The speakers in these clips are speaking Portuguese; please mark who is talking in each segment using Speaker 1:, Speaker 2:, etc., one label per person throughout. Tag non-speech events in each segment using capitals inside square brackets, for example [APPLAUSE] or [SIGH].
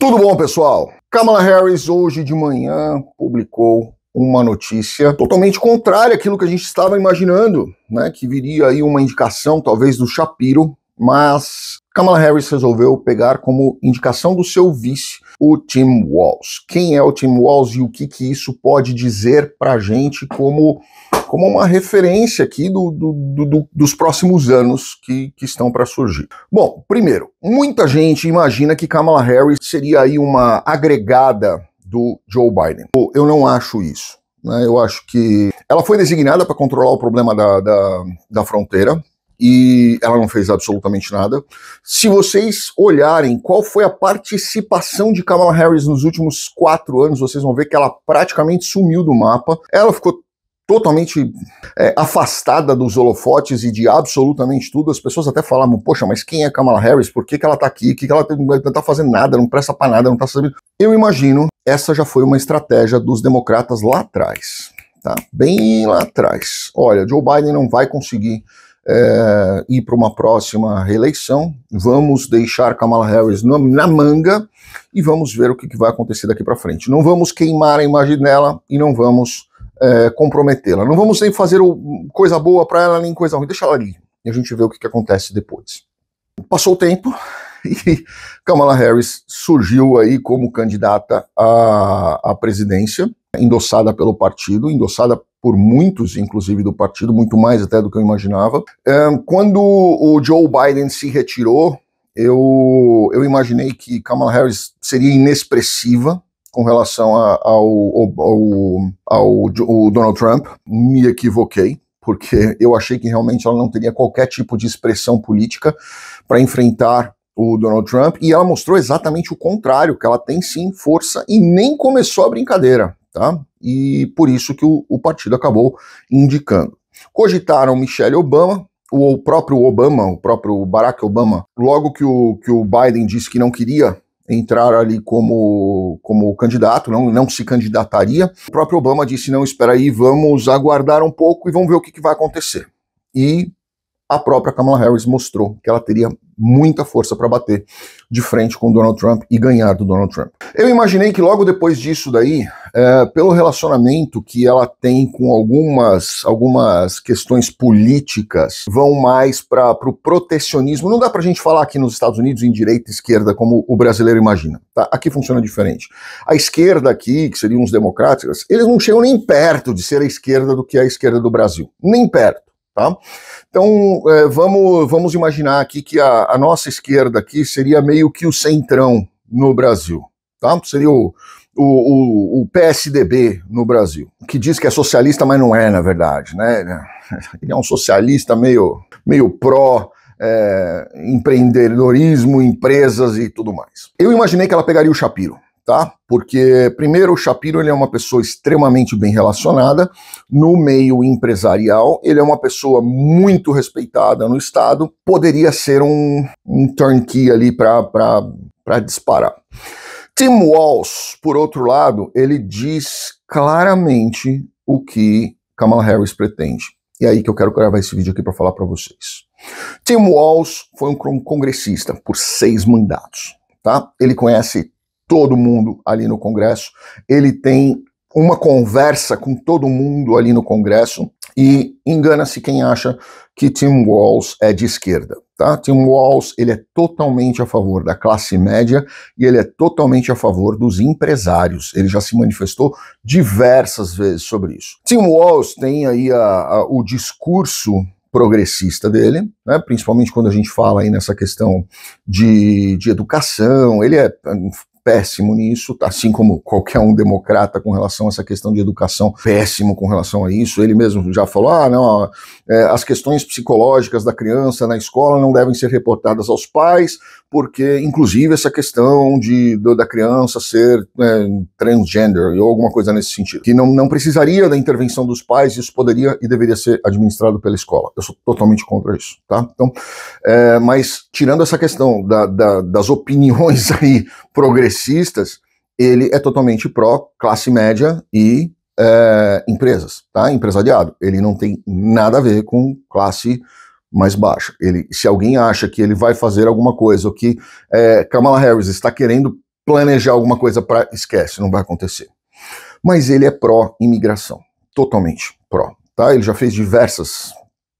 Speaker 1: Tudo bom, pessoal? Kamala Harris hoje de manhã publicou uma notícia totalmente contrária àquilo que a gente estava imaginando, né? Que viria aí uma indicação, talvez, do Shapiro, mas Kamala Harris resolveu pegar como indicação do seu vice o Tim Walls. Quem é o Tim Walls e o que, que isso pode dizer para a gente como como uma referência aqui do, do, do, dos próximos anos que, que estão para surgir. Bom, primeiro, muita gente imagina que Kamala Harris seria aí uma agregada do Joe Biden. Eu não acho isso. Né? Eu acho que ela foi designada para controlar o problema da, da, da fronteira, e ela não fez absolutamente nada. Se vocês olharem qual foi a participação de Kamala Harris nos últimos quatro anos, vocês vão ver que ela praticamente sumiu do mapa. Ela ficou totalmente é, afastada dos holofotes e de absolutamente tudo. As pessoas até falavam, poxa, mas quem é Kamala Harris? Por que, que ela tá aqui? Que, que ela não tá fazendo nada, não presta pra nada, não tá sabendo. Eu imagino, essa já foi uma estratégia dos democratas lá atrás, tá? Bem lá atrás. Olha, Joe Biden não vai conseguir é, ir para uma próxima reeleição. Vamos deixar Kamala Harris na, na manga e vamos ver o que, que vai acontecer daqui para frente. Não vamos queimar a imagem dela e não vamos é, comprometê-la. Não vamos nem fazer coisa boa para ela, nem coisa ruim. Deixa ela ali e a gente vê o que, que acontece depois. Passou o tempo [LAUGHS] e Kamala Harris surgiu aí como candidata à, à presidência, endossada pelo partido, endossada por muitos, inclusive, do partido, muito mais até do que eu imaginava. É, quando o Joe Biden se retirou, eu, eu imaginei que Kamala Harris seria inexpressiva, com relação a, ao, ao, ao, ao Donald Trump. Me equivoquei, porque eu achei que realmente ela não teria qualquer tipo de expressão política para enfrentar o Donald Trump, e ela mostrou exatamente o contrário, que ela tem sim força e nem começou a brincadeira, tá? E por isso que o, o partido acabou indicando. Cogitaram Michelle Obama, o, o próprio Obama, o próprio Barack Obama, logo que o, que o Biden disse que não queria entrar ali como, como candidato, não, não se candidataria. O próprio Obama disse: não, espera aí, vamos aguardar um pouco e vamos ver o que, que vai acontecer. E a própria Kamala Harris mostrou que ela teria muita força para bater de frente com Donald Trump e ganhar do Donald Trump. Eu imaginei que logo depois disso daí, é, pelo relacionamento que ela tem com algumas, algumas questões políticas, vão mais para o protecionismo. Não dá para a gente falar aqui nos Estados Unidos em direita e esquerda como o brasileiro imagina. Tá? Aqui funciona diferente. A esquerda aqui, que seriam os democráticos, eles não chegam nem perto de ser a esquerda do que é a esquerda do Brasil. Nem perto. Tá? Então, é, vamos, vamos imaginar aqui que a, a, nossa esquerda aqui seria meio que o centrão no Brasil. Tá? Seria o, o, o, o PSDB no Brasil, que diz que é socialista, mas não é, na verdade. Né? [LAUGHS] Ele é um socialista meio, meio pró... É, empreendedorismo, empresas e tudo mais. Eu imaginei que ela pegaria o Shapiro tá? Porque primeiro o Shapiro ele é uma pessoa extremamente bem relacionada no meio empresarial, ele é uma pessoa muito respeitada no estado, poderia ser um, um turnkey ali para disparar. Tim Walls, por outro lado, ele diz claramente o que Kamala Harris pretende. E é aí que eu quero gravar esse vídeo aqui para falar para vocês. Tim Walls foi um congressista por seis mandatos, tá? Ele conhece todo mundo ali no Congresso, ele tem uma conversa com todo mundo ali no Congresso e engana-se quem acha que Tim Walz é de esquerda. Tá? Tim Walz ele é totalmente a favor da classe média e ele é totalmente a favor dos empresários. Ele já se manifestou diversas vezes sobre isso. Tim Walz tem aí a, a, o discurso progressista dele, né? principalmente quando a gente fala aí nessa questão de, de educação. Ele é péssimo nisso, tá? assim como qualquer um democrata com relação a essa questão de educação, péssimo com relação a isso. Ele mesmo já falou: ah, não, é, as questões psicológicas da criança na escola não devem ser reportadas aos pais, porque, inclusive, essa questão de, do, da criança ser é, transgender ou alguma coisa nesse sentido, que não, não precisaria da intervenção dos pais, isso poderia e deveria ser administrado pela escola. Eu sou totalmente contra isso, tá? Então, é, mas tirando essa questão da, da, das opiniões [LAUGHS] aí progressivas, progressistas, ele é totalmente pró classe média e é, empresas, tá? Empresariado. Ele não tem nada a ver com classe mais baixa. Ele, se alguém acha que ele vai fazer alguma coisa, ou que é, Kamala Harris está querendo planejar alguma coisa para esquece, não vai acontecer. Mas ele é pró imigração, totalmente pró, tá? Ele já fez diversas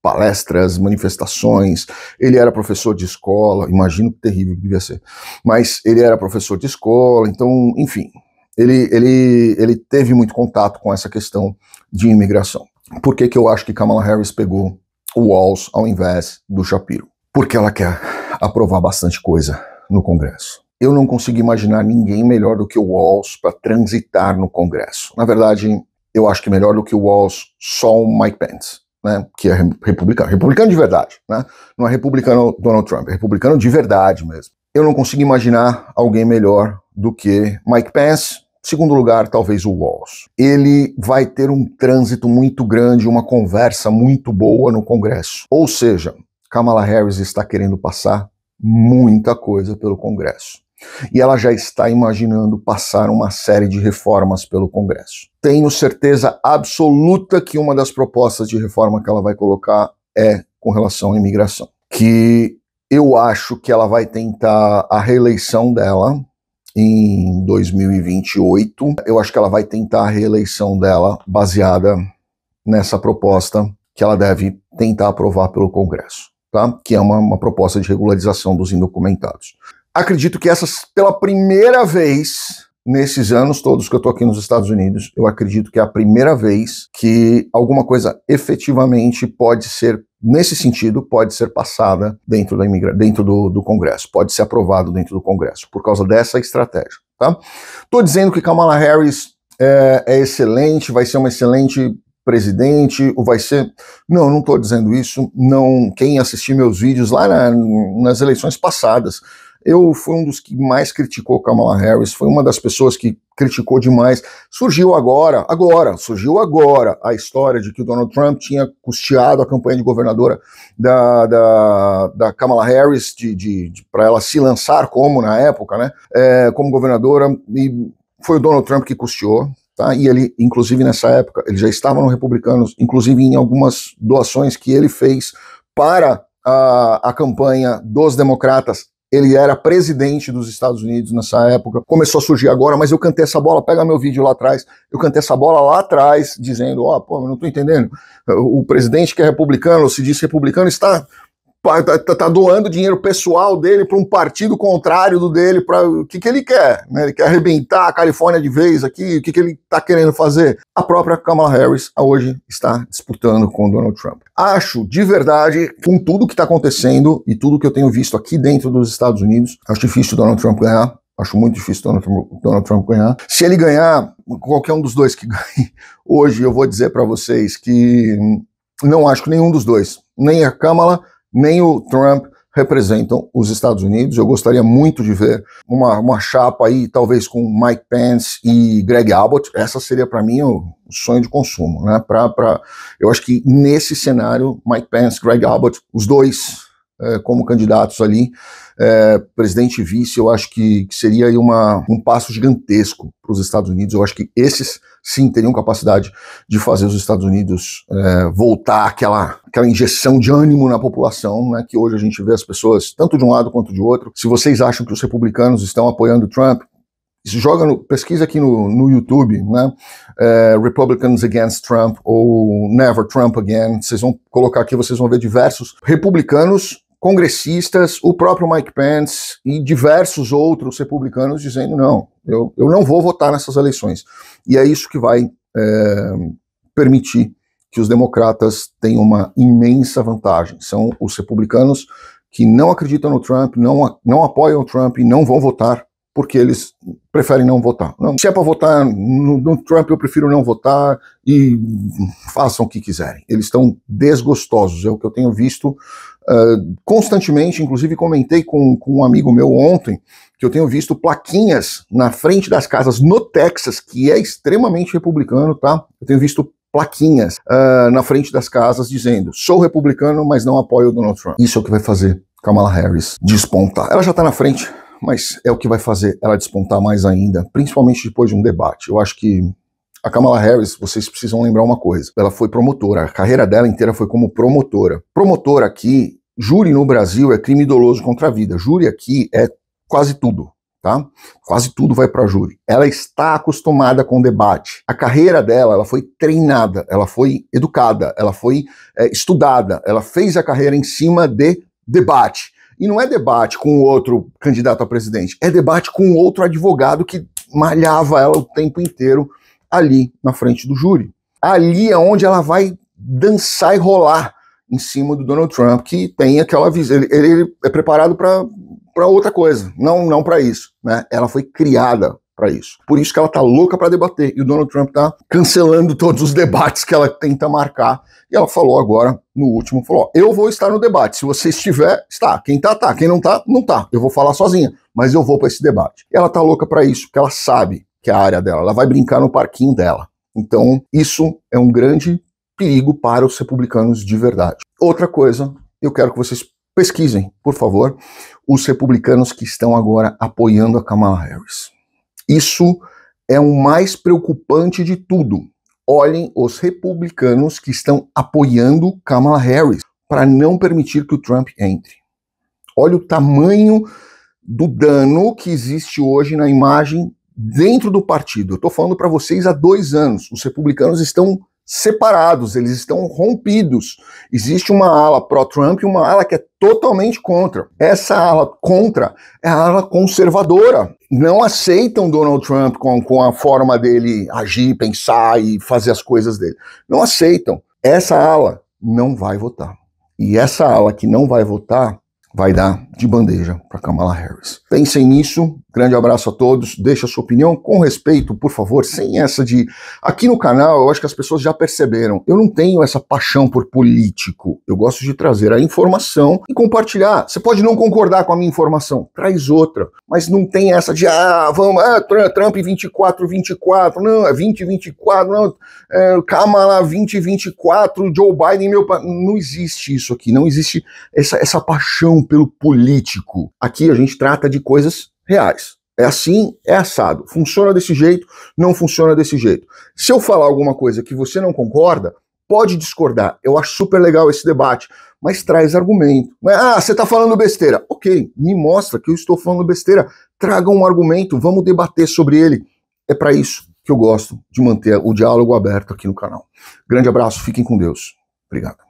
Speaker 1: palestras, manifestações. Ele era professor de escola, imagino que terrível que devia ser. Mas ele era professor de escola, então, enfim, ele, ele, ele teve muito contato com essa questão de imigração. Por que, que eu acho que Kamala Harris pegou o Walls ao invés do Shapiro? Porque ela quer aprovar bastante coisa no Congresso. Eu não consigo imaginar ninguém melhor do que o Walls para transitar no Congresso. Na verdade, eu acho que melhor do que o Walls, só o Mike Pence né, que é republicano, republicano de verdade, né? não é republicano Donald Trump, é republicano de verdade mesmo. Eu não consigo imaginar alguém melhor do que Mike Pence, segundo lugar, talvez o Walls. Ele vai ter um trânsito muito grande, uma conversa muito boa no Congresso. Ou seja, Kamala Harris está querendo passar muita coisa pelo Congresso e ela já está imaginando passar uma série de reformas pelo Congresso. Tenho certeza absoluta que uma das propostas de reforma que ela vai colocar é com relação à imigração, que eu acho que ela vai tentar a reeleição dela em 2028. Eu acho que ela vai tentar a reeleição dela baseada nessa proposta que ela deve tentar aprovar pelo Congresso, tá? Que é uma, uma proposta de regularização dos indocumentados. Acredito que essas, pela primeira vez nesses anos todos que eu estou aqui nos Estados Unidos, eu acredito que é a primeira vez que alguma coisa efetivamente pode ser nesse sentido, pode ser passada dentro, da imigra dentro do, do, Congresso, pode ser aprovado dentro do Congresso, por causa dessa estratégia. Tá? Tô dizendo que Kamala Harris é, é excelente, vai ser uma excelente presidente, ou vai ser. Não, não estou dizendo isso. Não, quem assistiu meus vídeos lá na, nas eleições passadas eu fui um dos que mais criticou Kamala Harris, foi uma das pessoas que criticou demais. Surgiu agora, agora, surgiu agora a história de que o Donald Trump tinha custeado a campanha de governadora da, da, da Kamala Harris de, de, de para ela se lançar como na época, né? É, como governadora, e foi o Donald Trump que custeou. Tá? E ele, inclusive nessa época, ele já estava no Republicanos, inclusive em algumas doações que ele fez para a, a campanha dos democratas ele era presidente dos Estados Unidos nessa época. Começou a surgir agora, mas eu cantei essa bola. Pega meu vídeo lá atrás. Eu cantei essa bola lá atrás, dizendo: Ó, oh, pô, não tô entendendo. O presidente que é republicano, se diz republicano, está Tá, tá, tá doando dinheiro pessoal dele para um partido contrário do dele, para o que, que ele quer? Né? Ele quer arrebentar a Califórnia de vez aqui, o que, que ele está querendo fazer? A própria Kamala Harris hoje está disputando com Donald Trump. Acho de verdade, com tudo que está acontecendo e tudo que eu tenho visto aqui dentro dos Estados Unidos, acho difícil Donald Trump ganhar. Acho muito difícil Donald Trump, Donald Trump ganhar. Se ele ganhar, qualquer um dos dois que [LAUGHS] ganhe, hoje eu vou dizer para vocês que hum, não acho que nenhum dos dois, nem a Kamala nem o Trump representam os Estados Unidos. Eu gostaria muito de ver uma, uma chapa aí, talvez com Mike Pence e Greg Abbott. Essa seria para mim o sonho de consumo, né? Para eu acho que nesse cenário, Mike Pence, Greg Abbott, os dois é, como candidatos ali, é, presidente e vice, eu acho que, que seria uma, um passo gigantesco para os Estados Unidos. Eu acho que esses sim teriam capacidade de fazer os Estados Unidos é, voltar aquela, aquela injeção de ânimo na população, né, que hoje a gente vê as pessoas, tanto de um lado quanto de outro. Se vocês acham que os republicanos estão apoiando Trump, joga no, pesquisa aqui no, no YouTube, né? É, Republicans against Trump ou Never Trump again. Vocês vão colocar aqui, vocês vão ver diversos republicanos congressistas, o próprio Mike Pence e diversos outros republicanos dizendo: não, eu, eu não vou votar nessas eleições. E é isso que vai é, permitir que os democratas tenham uma imensa vantagem. São os republicanos que não acreditam no Trump, não, não apoiam o Trump e não vão votar porque eles preferem não votar. Não, se é para votar no, no, Trump, eu prefiro não votar e façam o que quiserem. Eles estão desgostosos, é o que eu tenho visto uh, constantemente. Inclusive, comentei com, com um amigo meu ontem que eu tenho visto plaquinhas na frente das casas no Texas, que é extremamente republicano, tá? Eu tenho visto plaquinhas uh, na frente das casas dizendo: sou republicano, mas não apoio o Donald Trump. Isso é o que vai fazer Kamala Harris despontar. Ela já está na frente mas é o que vai fazer ela despontar mais ainda, principalmente depois de um debate. Eu acho que a Kamala Harris, vocês precisam lembrar uma coisa: ela foi promotora, a carreira dela inteira foi como promotora. Promotora aqui, júri no Brasil é crime doloso contra a vida, júri aqui é quase tudo. Tá? Quase tudo vai para júri. Ela está acostumada com debate. A carreira dela, ela foi treinada, ela foi educada, ela foi é, estudada, ela fez a carreira em cima de debate. E não é debate com outro candidato a presidente, é debate com outro advogado que malhava ela o tempo inteiro ali na frente do júri. Ali é onde ela vai dançar e rolar em cima do Donald Trump, que tem aquela visão. Ele, ele é preparado para outra coisa, não, não para isso. Né? Ela foi criada para isso. Por isso que ela está louca para debater e o Donald Trump está cancelando todos os debates que ela tenta marcar. E ela falou agora no último, falou: ó, "Eu vou estar no debate. Se você estiver, está. Quem tá tá, quem não tá, não tá. Eu vou falar sozinha, mas eu vou para esse debate". E ela está louca para isso, porque ela sabe que é a área dela. Ela vai brincar no parquinho dela. Então, isso é um grande perigo para os republicanos de verdade. Outra coisa, eu quero que vocês pesquisem, por favor, os republicanos que estão agora apoiando a Kamala Harris. Isso é o mais preocupante de tudo. Olhem os republicanos que estão apoiando Kamala Harris para não permitir que o Trump entre. Olha o tamanho do dano que existe hoje na imagem dentro do partido. Eu estou falando para vocês há dois anos. Os republicanos estão separados, eles estão rompidos. Existe uma ala pró-Trump e uma ala que é totalmente contra. Essa ala contra é a ala conservadora não aceitam Donald Trump com, com a forma dele agir, pensar e fazer as coisas dele. Não aceitam. Essa ala não vai votar. E essa ala que não vai votar vai dar de bandeja para Kamala Harris. Pensem nisso, Grande abraço a todos. Deixa a sua opinião com respeito, por favor, sem essa de. Aqui no canal, eu acho que as pessoas já perceberam. Eu não tenho essa paixão por político. Eu gosto de trazer a informação e compartilhar. Você pode não concordar com a minha informação, traz outra. Mas não tem essa de, ah, vamos, ah, Trump 24, 24, não, é 20, 24, não, é, Kamala 20, 24, Joe Biden, meu. Não existe isso aqui. Não existe essa, essa paixão pelo político. Aqui a gente trata de coisas reais. É assim, é assado. Funciona desse jeito, não funciona desse jeito. Se eu falar alguma coisa que você não concorda, pode discordar. Eu acho super legal esse debate, mas traz argumento. É, ah, você está falando besteira. Ok, me mostra que eu estou falando besteira. Traga um argumento, vamos debater sobre ele. É para isso que eu gosto de manter o diálogo aberto aqui no canal. Grande abraço, fiquem com Deus. Obrigado.